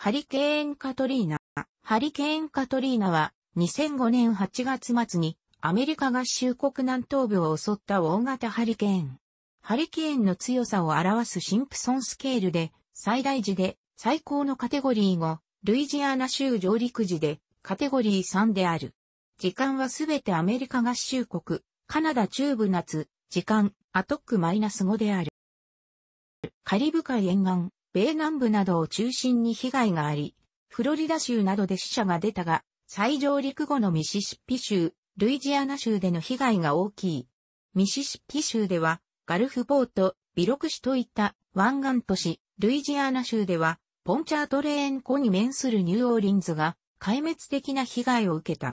ハリケーンカトリーナ。ハリケーンカトリーナは2005年8月末にアメリカ合衆国南東部を襲った大型ハリケーン。ハリケーンの強さを表すシンプソンスケールで最大時で最高のカテゴリー後、ルイジアナ州上陸時でカテゴリー3である。時間はすべてアメリカ合衆国、カナダ中部夏、時間、アトックマイナス5である。カリブ海沿岸、米南部などを中心に被害があり、フロリダ州などで死者が出たが、再上陸後のミシシッピ州、ルイジアナ州での被害が大きい。ミシシッピ州では、ガルフポート、ビロク市といった湾岸都市、ルイジアナ州では、ポンチャートレーン湖に面するニューオーリンズが、壊滅的な被害を受けた。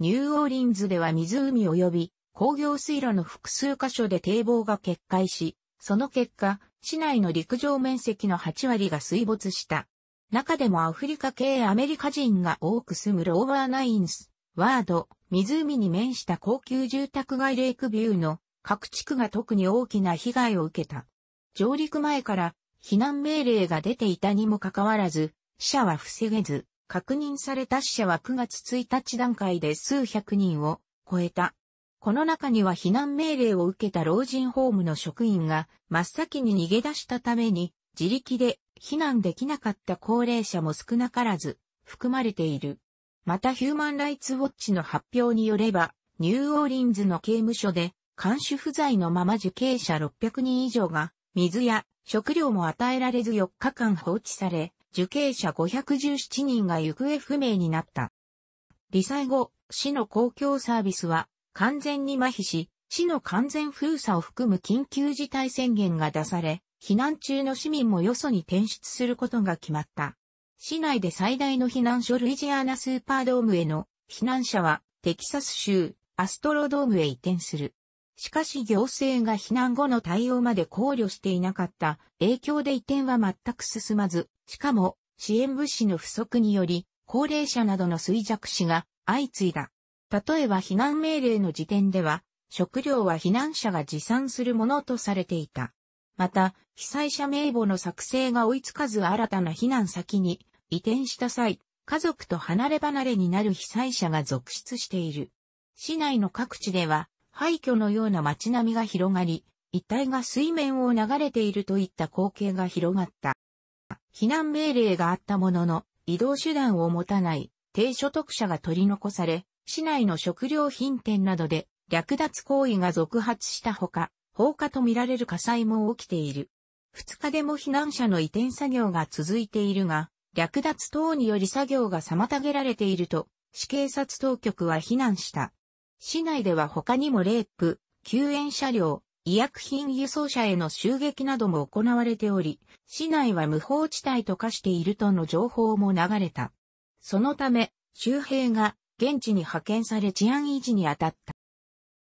ニューオーリンズでは湖及び工業水路の複数箇所で堤防が決壊し、その結果、市内の陸上面積の8割が水没した。中でもアフリカ系アメリカ人が多く住むローバーナインス、ワード、湖に面した高級住宅街レイクビューの各地区が特に大きな被害を受けた。上陸前から避難命令が出ていたにもかかわらず、死者は防げず、確認された死者は9月1日段階で数百人を超えた。この中には避難命令を受けた老人ホームの職員が真っ先に逃げ出したために自力で避難できなかった高齢者も少なからず含まれている。またヒューマンライツウォッチの発表によれば、ニューオーリンズの刑務所で監守不在のまま受刑者600人以上が水や食料も与えられず4日間放置され、受刑者517人が行方不明になった。理災後、市の公共サービスは完全に麻痺し、市の完全封鎖を含む緊急事態宣言が出され、避難中の市民もよそに転出することが決まった。市内で最大の避難所ルイジアナスーパードームへの避難者はテキサス州アストロドームへ移転する。しかし行政が避難後の対応まで考慮していなかった影響で移転は全く進まず、しかも支援物資の不足により高齢者などの衰弱死が相次いだ。例えば避難命令の時点では、食料は避難者が持参するものとされていた。また、被災者名簿の作成が追いつかず新たな避難先に移転した際、家族と離れ離れになる被災者が続出している。市内の各地では、廃墟のような街並みが広がり、一帯が水面を流れているといった光景が広がった。避難命令があったものの、移動手段を持たない低所得者が取り残され、市内の食料品店などで略奪行為が続発したほか、放火とみられる火災も起きている。2日でも避難者の移転作業が続いているが、略奪等により作業が妨げられていると、市警察当局は非難した。市内では他にもレイプ、救援車両、医薬品輸送車への襲撃なども行われており、市内は無法地帯と化しているとの情報も流れた。そのため、周平が現地に派遣され治安維持に当たっ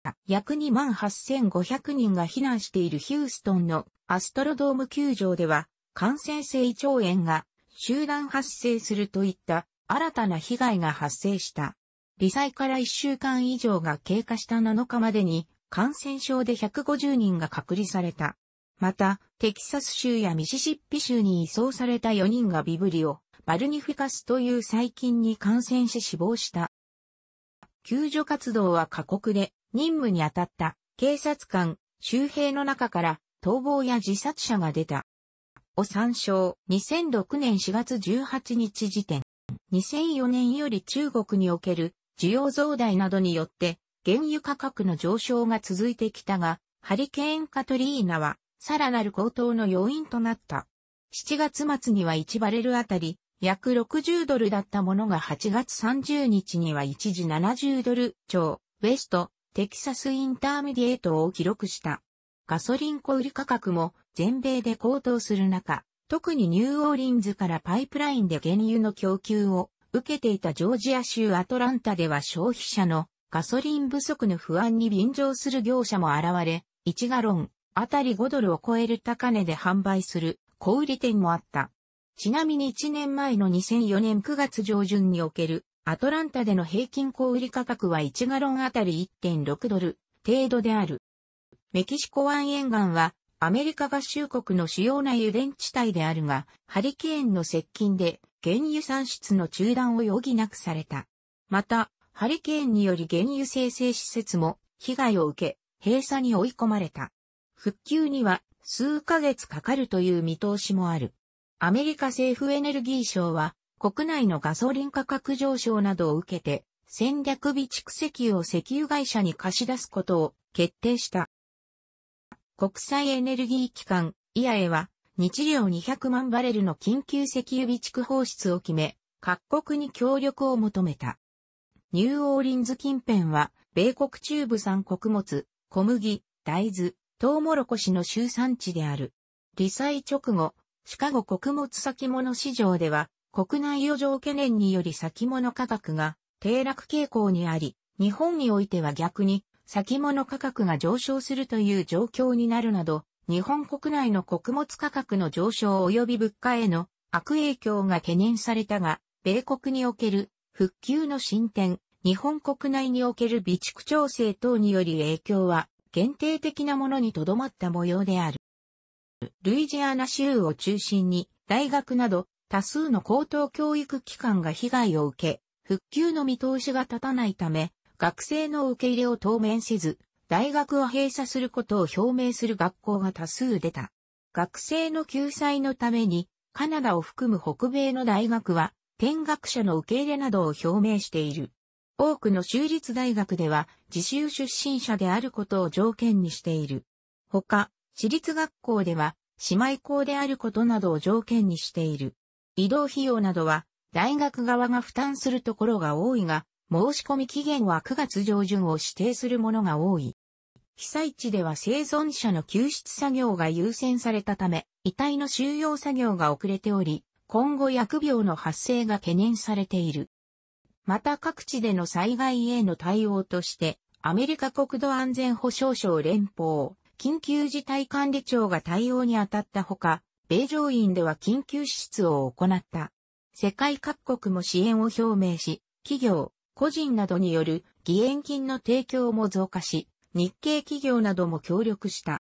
た。約2万8500人が避難しているヒューストンのアストロドーム球場では、感染性胃腸炎が集団発生するといった新たな被害が発生した。罹災から1週間以上が経過した7日までに感染症で150人が隔離された。また、テキサス州やミシシッピ州に移送された4人がビブリをバルニフィカスという細菌に感染し死亡した。救助活動は過酷で、任務に当たった警察官、周兵の中から逃亡や自殺者が出た。を参照、2006年4月18日時点、2004年より中国における需要増大などによって、原油価格の上昇が続いてきたが、ハリケーンカトリーナは、さらなる高騰の要因となった。7月末には1バレルあたり、約60ドルだったものが8月30日には一時70ドル超、ウェスト、テキサスインターメディエートを記録した。ガソリン小売価格も全米で高騰する中、特にニューオーリンズからパイプラインで原油の供給を受けていたジョージア州アトランタでは消費者のガソリン不足の不安に便乗する業者も現れ、1ガロンあたり5ドルを超える高値で販売する小売店もあった。ちなみに1年前の2004年9月上旬におけるアトランタでの平均小売価格は1ガロンあたり1.6ドル程度である。メキシコ湾沿岸はアメリカ合衆国の主要な油田地帯であるが、ハリケーンの接近で原油産出の中断を余儀なくされた。また、ハリケーンにより原油生成施設も被害を受け、閉鎖に追い込まれた。復旧には数ヶ月かかるという見通しもある。アメリカ政府エネルギー省は、国内のガソリン価格上昇などを受けて、戦略備蓄石油を石油会社に貸し出すことを決定した。国際エネルギー機関、i a e は、日量200万バレルの緊急石油備蓄放出を決め、各国に協力を求めた。ニューオーリンズ近辺は、米国中部産穀物、小麦、大豆、トウモロコシの集産地である。理災直後、シカゴ穀物先物市場では、国内余剰懸念により先物価格が低落傾向にあり、日本においては逆に先物価格が上昇するという状況になるなど、日本国内の穀物価格の上昇及び物価への悪影響が懸念されたが、米国における復旧の進展、日本国内における備蓄調整等により影響は限定的なものにとどまった模様である。ルイジアナ州を中心に、大学など多数の高等教育機関が被害を受け、復旧の見通しが立たないため、学生の受け入れを当面せず、大学を閉鎖することを表明する学校が多数出た。学生の救済のために、カナダを含む北米の大学は、見学者の受け入れなどを表明している。多くの州立大学では、自習出身者であることを条件にしている。他、私立学校では、姉妹校であることなどを条件にしている。移動費用などは、大学側が負担するところが多いが、申し込み期限は9月上旬を指定するものが多い。被災地では生存者の救出作業が優先されたため、遺体の収容作業が遅れており、今後薬病の発生が懸念されている。また各地での災害への対応として、アメリカ国土安全保障省連邦緊急事態管理庁が対応に当たったほか、米上院では緊急支出を行った。世界各国も支援を表明し、企業、個人などによる義援金の提供も増加し、日系企業なども協力した。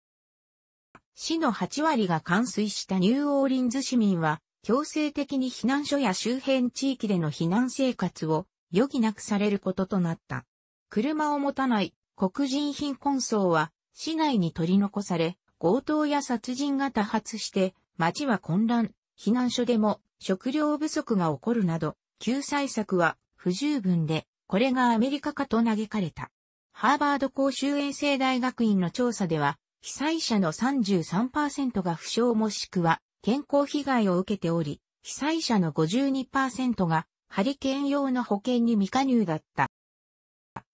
市の8割が冠水したニューオーリンズ市民は、強制的に避難所や周辺地域での避難生活を余儀なくされることとなった。車を持たない黒人貧困層は市内に取り残され、強盗や殺人が多発して、町は混乱、避難所でも食料不足が起こるなど、救済策は不十分で、これがアメリカかと嘆かれた。ハーバード公衆衛生大学院の調査では、被災者の33%が負傷もしくは健康被害を受けており、被災者の52%がハリケーン用の保険に未加入だった。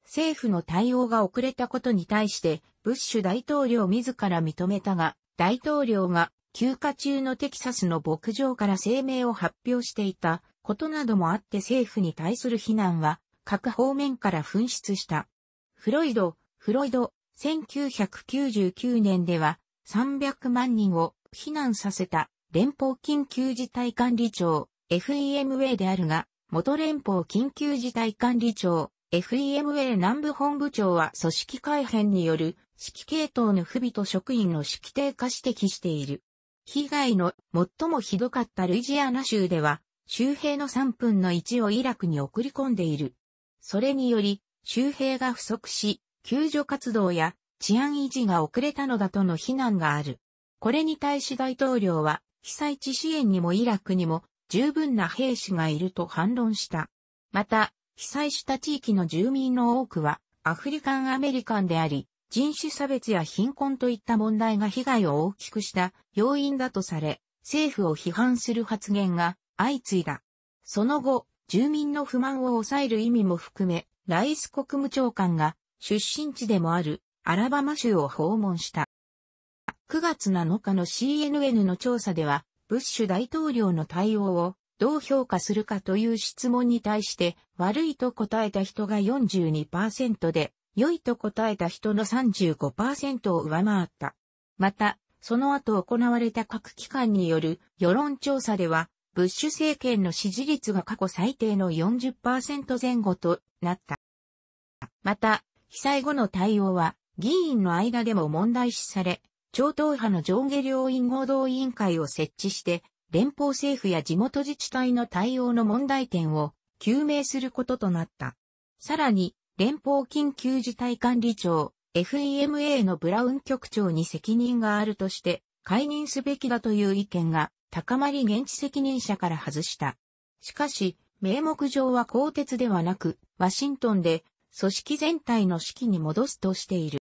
政府の対応が遅れたことに対して、ブッシュ大統領自ら認めたが、大統領が休暇中のテキサスの牧場から声明を発表していたことなどもあって政府に対する非難は各方面から噴出した。フロイド、フロイド、1999年では300万人を避難させた連邦緊急事態管理庁 FEMA であるが、元連邦緊急事態管理庁 FEMA 南部本部長は組織改変による指揮系統の不備と職員の指揮低下指摘している。被害の最もひどかったルイジアナ州では、周兵の3分の1をイラクに送り込んでいる。それにより、周兵が不足し、救助活動や治安維持が遅れたのだとの非難がある。これに対し大統領は、被災地支援にもイラクにも十分な兵士がいると反論した。また、被災した地域の住民の多くはアフリカンアメリカンであり、人種差別や貧困といった問題が被害を大きくした要因だとされ、政府を批判する発言が相次いだ。その後、住民の不満を抑える意味も含め、ライス国務長官が出身地でもあるアラバマ州を訪問した。9月7日の CNN の調査では、ブッシュ大統領の対応をどう評価するかという質問に対して悪いと答えた人が42%で、良いと答えた人の35%を上回った。また、その後行われた各機関による世論調査では、ブッシュ政権の支持率が過去最低の40%前後となった。また、被災後の対応は議員の間でも問題視され、超党派の上下両院合同委員会を設置して連邦政府や地元自治体の対応の問題点を究明することとなった。さらに、連邦緊急事態管理庁 FEMA のブラウン局長に責任があるとして解任すべきだという意見が高まり現地責任者から外した。しかし、名目上は鋼鉄ではなく、ワシントンで組織全体の指揮に戻すとしている。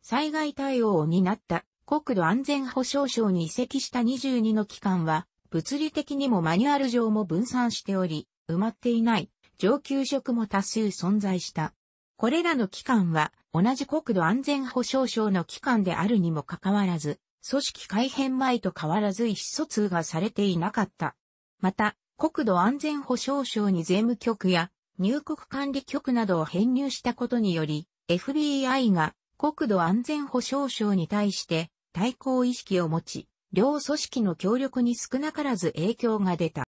災害対応を担った国土安全保障省に移籍した22の機関は、物理的にもマニュアル上も分散しており、埋まっていない上級職も多数存在した。これらの機関は、同じ国土安全保障省の機関であるにもかかわらず、組織改変前と変わらず意思疎通がされていなかった。また、国土安全保障省に税務局や入国管理局などを編入したことにより、FBI が国土安全保障省に対して対抗意識を持ち、両組織の協力に少なからず影響が出た。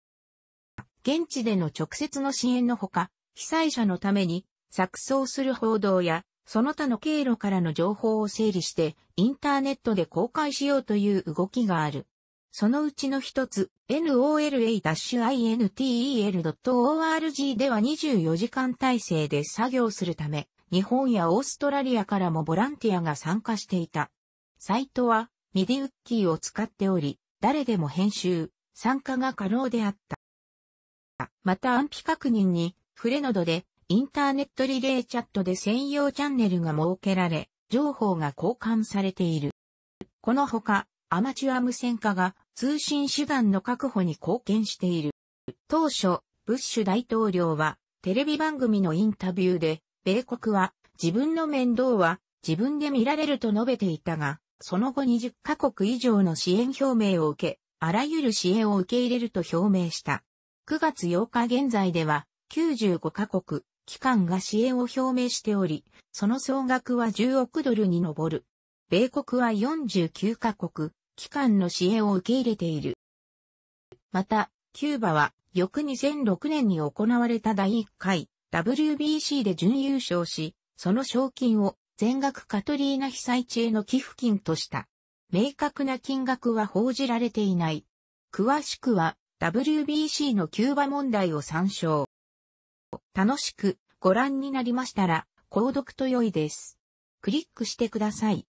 現地での直接の支援のほか、被災者のために錯綜する報道や、その他の経路からの情報を整理して、インターネットで公開しようという動きがある。そのうちの一つ、nola-intel.org では24時間体制で作業するため、日本やオーストラリアからもボランティアが参加していた。サイトはミディウッキーを使っており、誰でも編集、参加が可能であった。また安否確認に、フレノドでインターネットリレーチャットで専用チャンネルが設けられ、情報が交換されている。このほか、アマチュア無線化が通信手段の確保に貢献している。当初、ブッシュ大統領はテレビ番組のインタビューで、米国は自分の面倒は自分で見られると述べていたが、その後20カ国以上の支援表明を受け、あらゆる支援を受け入れると表明した。9月8日現在では95カ国、機関が支援を表明しており、その総額は10億ドルに上る。米国は49カ国、機関の支援を受け入れている。また、キューバは翌2006年に行われた第1回 WBC で準優勝し、その賞金を全額カトリーナ被災地への寄付金とした。明確な金額は報じられていない。詳しくは WBC のキューバ問題を参照。楽しくご覧になりましたら、購読と良いです。クリックしてください。